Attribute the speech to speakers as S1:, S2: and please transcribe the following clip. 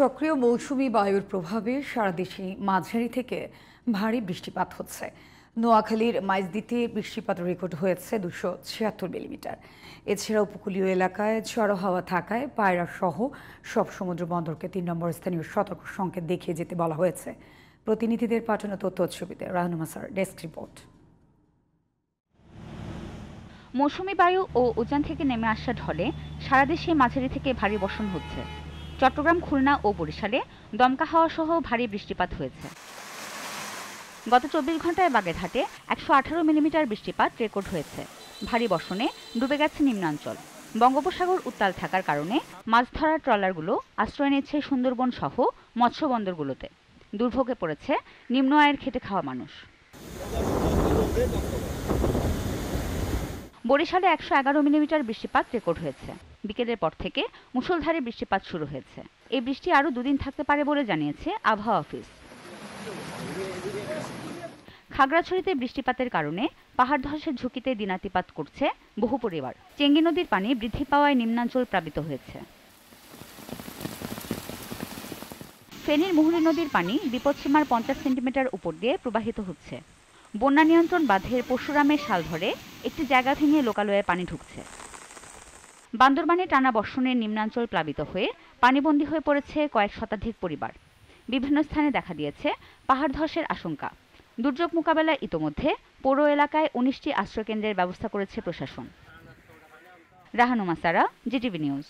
S1: সক্রিয় মৌসুমি বায়ুর প্রভাবে সারা দেশে মাঝারি থেকে ভারী বৃষ্টিপাত হচ্ছে নোয়াখালীর মাইজদিতে বৃষ্টিপাত রেকর্ড হয়েছে দুশো ছিয়াত্তর মিলিমিটার এছাড়া উপকূলীয় এলাকায় ঝড়ো হাওয়া থাকায় পায়রা সহ সব সমুদ্র বন্দরকে তিন নম্বর স্থানীয় সতর্ক সংকেত দেখিয়ে যেতে বলা হয়েছে প্রতিনিধিদের পাঠানো তথ্য ছবিতে রাহনুমা স্যার ডেস্ক রিপোর্ট
S2: মৌসুমি বায়ু ও উজান থেকে নেমে আসা ঢলে সারা দেশে মাঝারি থেকে ভারী বর্ষণ হচ্ছে চট্টগ্রাম খুলনা ও বরিশালে দমকা হাওয়া সহ ভারী বৃষ্টিপাত হয়েছে গত চব্বিশ ঘন্টায় বাগেরহাটে একশো আঠারো মিলিমিটার বৃষ্টিপাত রেকর্ড হয়েছে ভারী বর্ষণে ডুবে গেছে নিম্নাঞ্চল বঙ্গোপসাগর উত্তাল থাকার কারণে মাছ ধরার ট্রলারগুলো আশ্রয় নিচ্ছে সুন্দরবন সহ মৎস্য বন্দরগুলোতে দুর্ভোগে পড়েছে নিম্ন আয়ের খেটে খাওয়া মানুষ বরিশালে একশো এগারো মিলিমিটার বৃষ্টিপাত রেকর্ড হয়েছে বিকেলের পর থেকে মুষলধারে বৃষ্টিপাত শুরু হয়েছে এই বৃষ্টি আরও দুদিন থাকতে পারে বলে জানিয়েছে আবহাওয়া অফিস খাগড়াছড়িতে বৃষ্টিপাতের কারণে পাহাড় ধসের ঝুঁকিতে দিনাতিপাত করছে বহু পরিবার চেঙ্গি নদীর পানি বৃদ্ধি পাওয়ায় নিম্নাঞ্চল প্লাবিত হয়েছে ফেনীর মুহুরী নদীর পানি বিপদসীমার পঞ্চাশ সেন্টিমিটার উপর দিয়ে প্রবাহিত হচ্ছে বন্যা নিয়ন্ত্রণ বাঁধের পরশুরামের শাল ধরে একটি জায়গা ভেঙে লোকালয়ে পানি ঢুকছে বান্দরবানে টানা বর্ষণে নিম্নাঞ্চল প্লাবিত হয়ে পানিবন্দী হয়ে পড়েছে কয়েক শতাধিক পরিবার বিভিন্ন স্থানে দেখা দিয়েছে পাহাড় ধসের আশঙ্কা দুর্যোগ মোকাবেলায় ইতোমধ্যে পৌর এলাকায় উনিশটি আশ্রয়কেন্দ্রের ব্যবস্থা করেছে প্রশাসন রাহানুমা সারা জিটিভি নিউজ